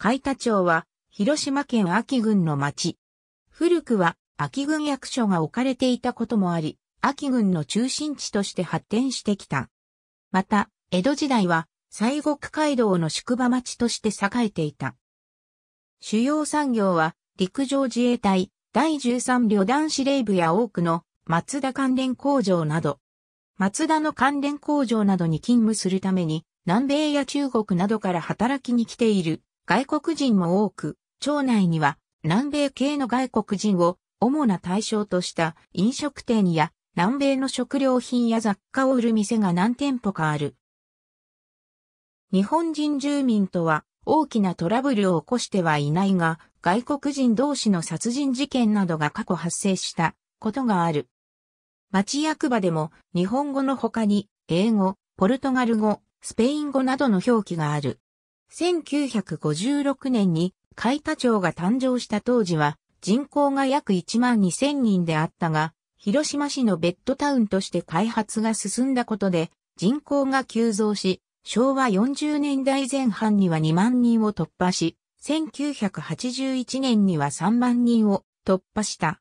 海田町は、広島県秋郡の町。古くは、秋郡役所が置かれていたこともあり、秋郡の中心地として発展してきた。また、江戸時代は、西国街道の宿場町として栄えていた。主要産業は、陸上自衛隊、第13旅団司令部や多くの、松田関連工場など、松田の関連工場などに勤務するために、南米や中国などから働きに来ている外国人も多く、町内には南米系の外国人を主な対象とした飲食店や南米の食料品や雑貨を売る店が何店舗かある。日本人住民とは大きなトラブルを起こしてはいないが、外国人同士の殺人事件などが過去発生したことがある。町役場でも日本語の他に英語、ポルトガル語、スペイン語などの表記がある。1956年に海田町が誕生した当時は人口が約1万2000人であったが、広島市のベッドタウンとして開発が進んだことで人口が急増し、昭和40年代前半には2万人を突破し、1981年には3万人を突破した。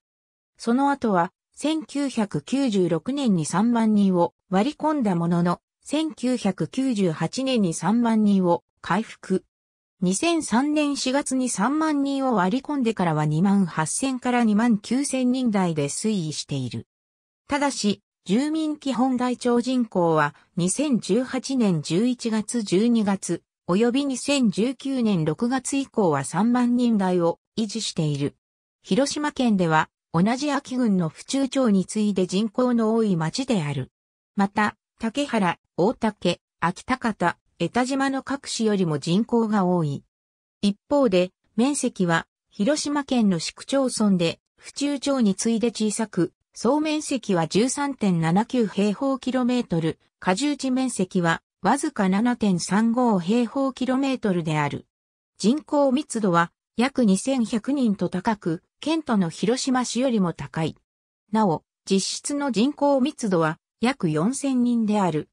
その後は1996年に3万人を割り込んだものの、1998年に3万人を回復。2003年4月に3万人を割り込んでからは2万8000から2万9000人台で推移している。ただし、住民基本台帳人口は2018年11月12月、及び2019年6月以降は3万人台を維持している。広島県では同じ秋郡の府中町に次いで人口の多い町である。また、竹原、大竹、秋高田、江田島の各市よりも人口が多い。一方で、面積は、広島県の市区町村で、府中町に次いで小さく、総面積は13.79平方キロメートル、果重地面積は、わずか7.35平方キロメートルである。人口密度は、約2100人と高く、県都の広島市よりも高い。なお、実質の人口密度は、約4000人である。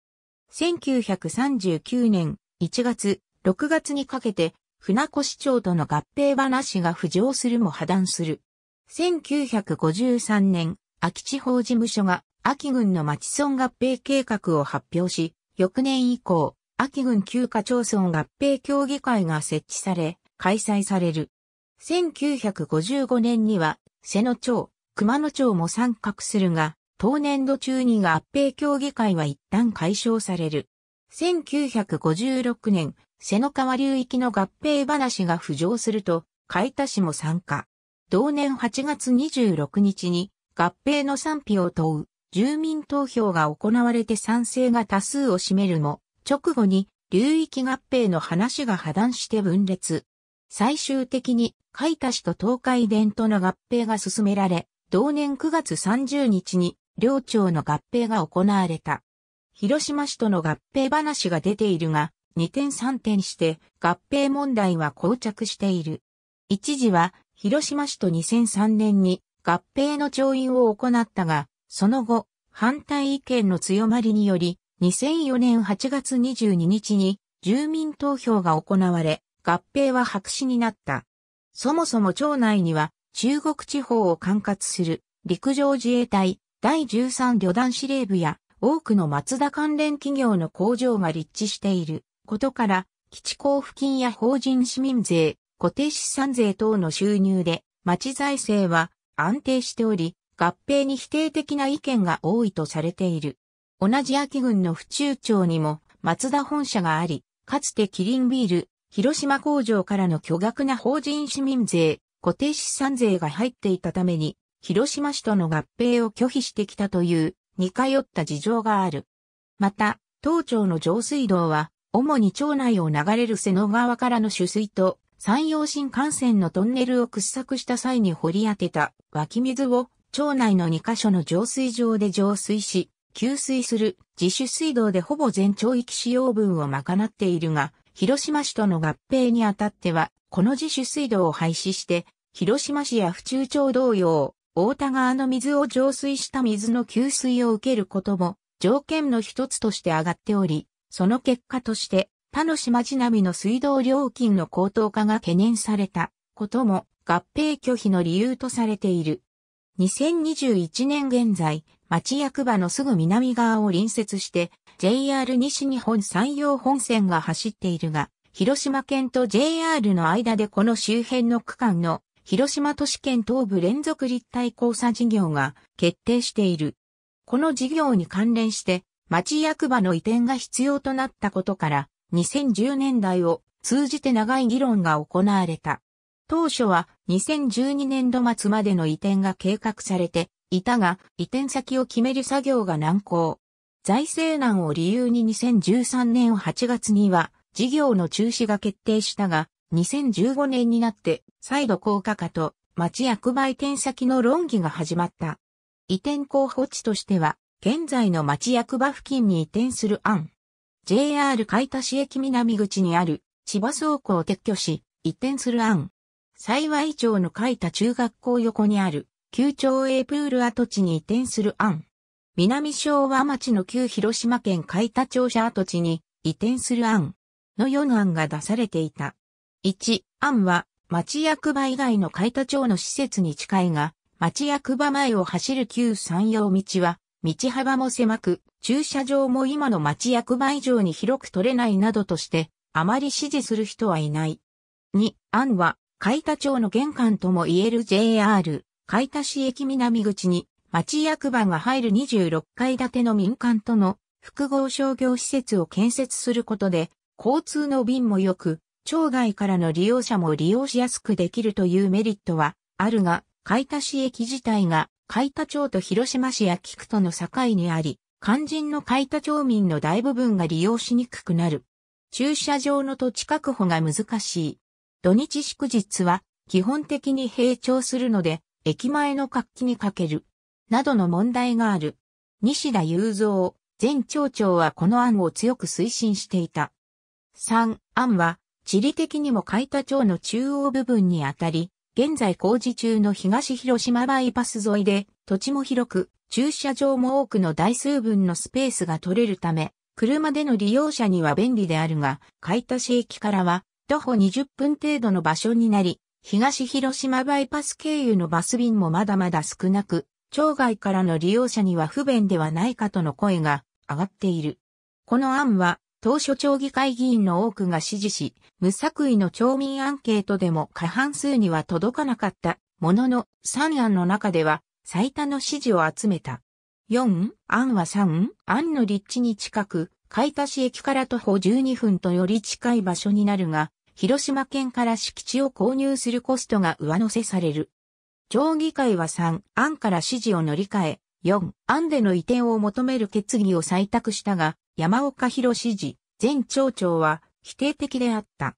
1939年1月、6月にかけて、船越町との合併話が浮上するも破断する。1953年、秋地方事務所が秋郡の町村合併計画を発表し、翌年以降、秋郡旧課町村合併協議会が設置され、開催される。1955年には、瀬野町、熊野町も参画するが、当年度中に合併協議会は一旦解消される。1956年、瀬の川流域の合併話が浮上すると、海田氏も参加。同年8月26日に合併の賛否を問う住民投票が行われて賛成が多数を占めるも、直後に流域合併の話が破断して分裂。最終的に海田氏と東海電との合併が進められ、同年9月30日に両町の合併が行われた。広島市との合併話が出ているが、二点三点して合併問題は膠着している。一時は広島市と2003年に合併の調印を行ったが、その後、反対意見の強まりにより、2004年8月22日に住民投票が行われ、合併は白紙になった。そもそも町内には中国地方を管轄する陸上自衛隊第13旅団司令部や多くの松田関連企業の工場が立地していることから、基地交付金や法人市民税、固定資産税等の収入で、町財政は安定しており、合併に否定的な意見が多いとされている。同じ秋郡の府中町にも松田本社があり、かつてキリンビール、広島工場からの巨額な法人市民税、固定資産税が入っていたために、広島市との合併を拒否してきたという似通った事情がある。また、当庁の上水道は、主に町内を流れる瀬野川からの取水と、山陽新幹線のトンネルを掘削した際に掘り当てた湧き水を町内の2カ所の浄水場で浄水し、給水する自主水道でほぼ全町域使用分を賄っているが、広島市との合併にあたっては、この自主水道を廃止して、広島市や府中町同様、大田川の水を浄水した水の給水を受けることも条件の一つとして上がっており、その結果として他の島地並みの水道料金の高騰化が懸念されたことも合併拒否の理由とされている。2021年現在、町役場のすぐ南側を隣接して JR 西日本山陽本線が走っているが、広島県と JR の間でこの周辺の区間の広島都市圏東部連続立体交差事業が決定している。この事業に関連して、町役場の移転が必要となったことから、2010年代を通じて長い議論が行われた。当初は2012年度末までの移転が計画されていたが、移転先を決める作業が難航。財政難を理由に2013年8月には事業の中止が決定したが、2015年になって再度高架化と町役場移転先の論議が始まった。移転候補地としては、現在の町役場付近に移転する案。JR 海田市駅南口にある千葉倉庫を撤去し、移転する案。幸い町の海田中学校横にある旧町営プール跡地に移転する案。南昭和町の旧広島県海田庁舎跡地に移転する案のな案が出されていた。1、案は、町役場以外の海田町の施設に近いが、町役場前を走る旧山陽道は、道幅も狭く、駐車場も今の町役場以上に広く取れないなどとして、あまり支持する人はいない。2、案は、海田町の玄関とも言える JR、海田市駅南口に、町役場が入る26階建ての民間との複合商業施設を建設することで、交通の便も良く、町外からの利用者も利用しやすくできるというメリットはあるが、海田市駅自体が海田町と広島市や菊との境にあり、肝心の海田町民の大部分が利用しにくくなる。駐車場の土地確保が難しい。土日祝日は基本的に閉庁するので、駅前の活気にかける。などの問題がある。西田雄三、前町長はこの案を強く推進していた。3、案は、地理的にも海田町の中央部分にあたり、現在工事中の東広島バイパス沿いで、土地も広く、駐車場も多くの台数分のスペースが取れるため、車での利用者には便利であるが、海田市駅からは、徒歩20分程度の場所になり、東広島バイパス経由のバス便もまだまだ少なく、町外からの利用者には不便ではないかとの声が上がっている。この案は当初町議会議員の多くが支持し、無作為の町民アンケートでも過半数には届かなかったものの、3案の中では最多の支持を集めた。4案は3案の立地に近く、海田市駅から徒歩12分とより近い場所になるが、広島県から敷地を購入するコストが上乗せされる。町議会は3案から支持を乗り換え、4案での移転を求める決議を採択したが、山岡博知事、前町長は否定的であった。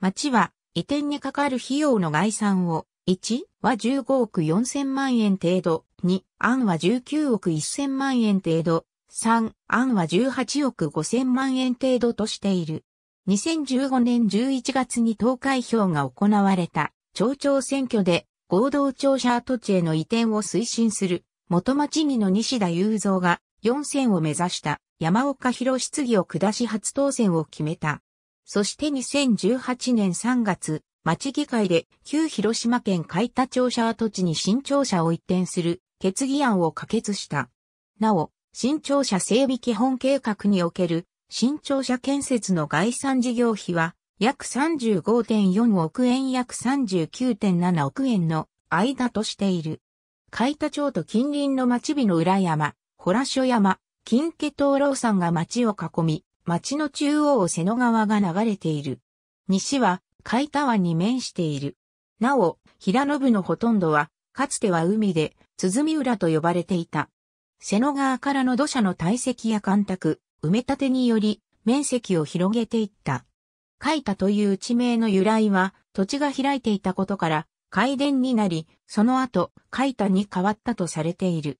町は移転にかかる費用の概算を、1は15億4000万円程度、2案は19億1000万円程度、3案は18億5000万円程度としている。2015年11月に投開票が行われた町長選挙で合同庁舎跡地への移転を推進する元町議の西田雄三が4選を目指した。山岡博質疑を下し初当選を決めた。そして2018年3月、町議会で旧広島県海田庁舎跡地に新庁舎を移転する決議案を可決した。なお、新庁舎整備基本計画における新庁舎建設の概算事業費は約35.4億円約39.7億円の間としている。海田町と近隣の町日の裏山、ホラ諸山、金家灯籠山が町を囲み、町の中央を瀬野川が流れている。西は、海田湾に面している。なお、平野部のほとんどは、かつては海で、鼓浦と呼ばれていた。瀬野川からの土砂の堆積や干拓、埋め立てにより、面積を広げていった。海田という地名の由来は、土地が開いていたことから、海田になり、その後、海田に変わったとされている。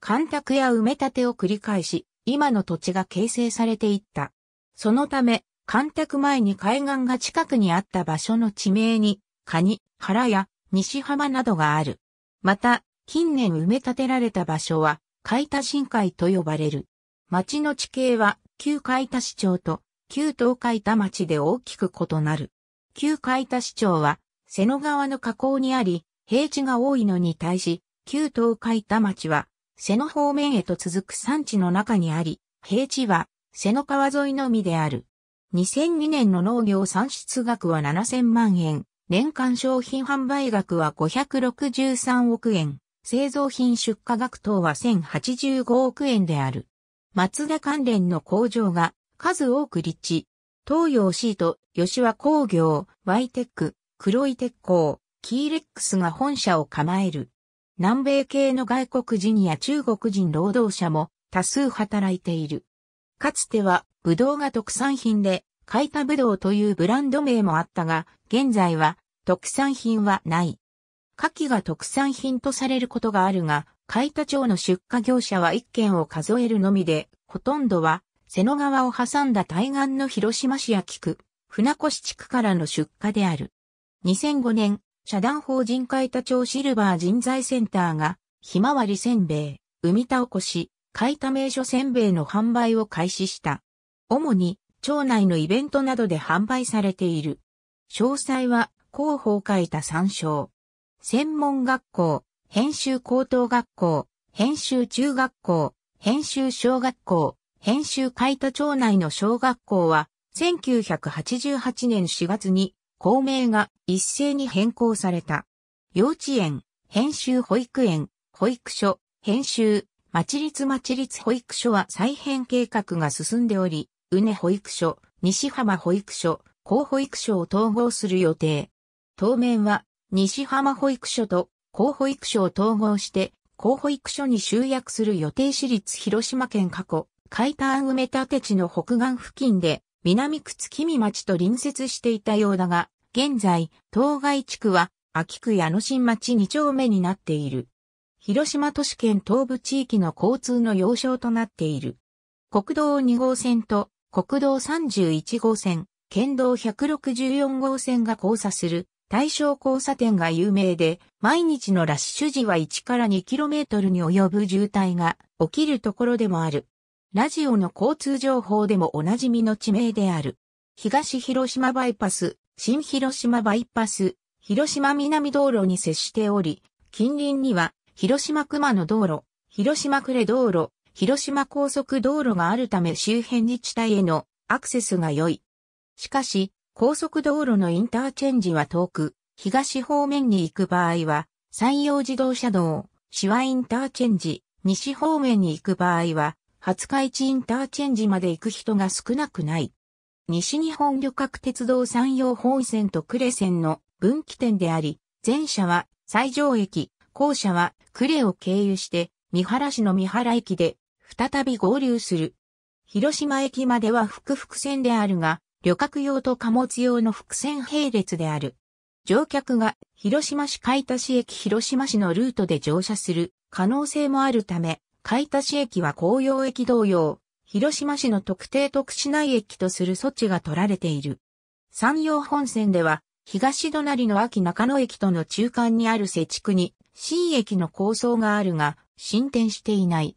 干拓や埋め立てを繰り返し、今の土地が形成されていった。そのため、干拓前に海岸が近くにあった場所の地名に、カニ、原や西浜などがある。また、近年埋め立てられた場所は、海田深海と呼ばれる。町の地形は、旧海田市町と、旧東海田町で大きく異なる。旧海田市町は、瀬野川の河口にあり、平地が多いのに対し、旧東海田町は、瀬野方面へと続く山地の中にあり、平地は瀬野川沿いのみである。2002年の農業産出額は7000万円、年間商品販売額は563億円、製造品出荷額等は1085億円である。松田関連の工場が数多く立地。東洋シート、吉和工業、ワイテック、黒井鉄工、キーレックスが本社を構える。南米系の外国人や中国人労働者も多数働いている。かつては、ブドウが特産品で、カイタブドウというブランド名もあったが、現在は特産品はない。カキが特産品とされることがあるが、カイタ町の出荷業者は1件を数えるのみで、ほとんどは瀬野川を挟んだ対岸の広島市や菊、船越地区からの出荷である。2005年、社団法人海田町シルバー人材センターが、ひまわりせんべい、海田おこし、海田名所せんべいの販売を開始した。主に、町内のイベントなどで販売されている。詳細は、広報海田参照。専門学校、編集高等学校、編集中学校、編集小学校、編集海田町内の小学校は、1988年4月に校名が一斉に変更された。幼稚園、編集保育園、保育所、編集、町立町立保育所は再編計画が進んでおり、うね保育所、西浜保育所、高保育所を統合する予定。当面は、西浜保育所と高保育所を統合して、高保育所に集約する予定私立広島県過去、海端埋め立て地の北岸付近で、南区月見町と隣接していたようだが、現在、当該地区は、秋区矢野新町2丁目になっている。広島都市圏東部地域の交通の要衝となっている。国道2号線と国道31号線、県道164号線が交差する対象交差点が有名で、毎日のラッシュ時は1から 2km に及ぶ渋滞が起きるところでもある。ラジオの交通情報でもおなじみの地名である。東広島バイパス、新広島バイパス、広島南道路に接しており、近隣には、広島熊野道路、広島呉道路、広島高速道路があるため周辺自治体へのアクセスが良い。しかし、高速道路のインターチェンジは遠く、東方面に行く場合は、山陽自動車道、市はインターチェンジ、西方面に行く場合は、廿日市インターチェンジまで行く人が少なくない。西日本旅客鉄道山陽本線と呉線の分岐点であり、前者は西上駅、後者は呉を経由して、三原市の三原駅で再び合流する。広島駅までは複々線であるが、旅客用と貨物用の複線並列である。乗客が広島市海田市駅広島市のルートで乗車する可能性もあるため、海田市駅は紅葉駅同様、広島市の特定特市内駅とする措置が取られている。山陽本線では、東隣の秋中野駅との中間にある瀬地区に、新駅の構想があるが、進展していない。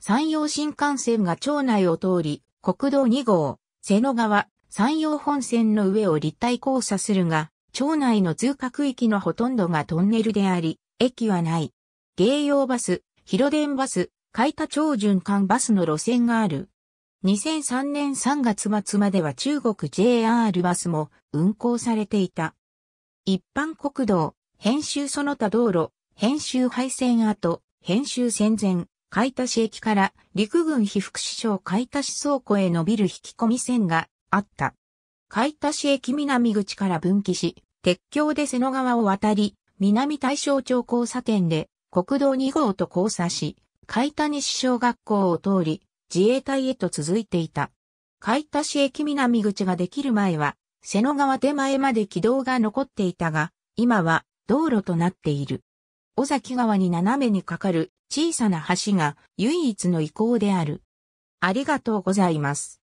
山陽新幹線が町内を通り、国道2号、瀬野川、山陽本線の上を立体交差するが、町内の通過区域のほとんどがトンネルであり、駅はない。芸用バス、広電バス、海田町循環バスの路線がある。2003年3月末までは中国 JR バスも運行されていた。一般国道、編集その他道路、編集配線跡、編集戦前、海田市駅から陸軍被服支所海田市倉庫へ伸びる引き込み線があった。海田市駅南口から分岐し、鉄橋で瀬野川を渡り、南大正町交差点で国道2号と交差し、海田西小学校を通り、自衛隊へと続いていた。海田市駅南口ができる前は、瀬野川手前まで軌道が残っていたが、今は道路となっている。尾崎川に斜めに架かる小さな橋が唯一の遺構である。ありがとうございます。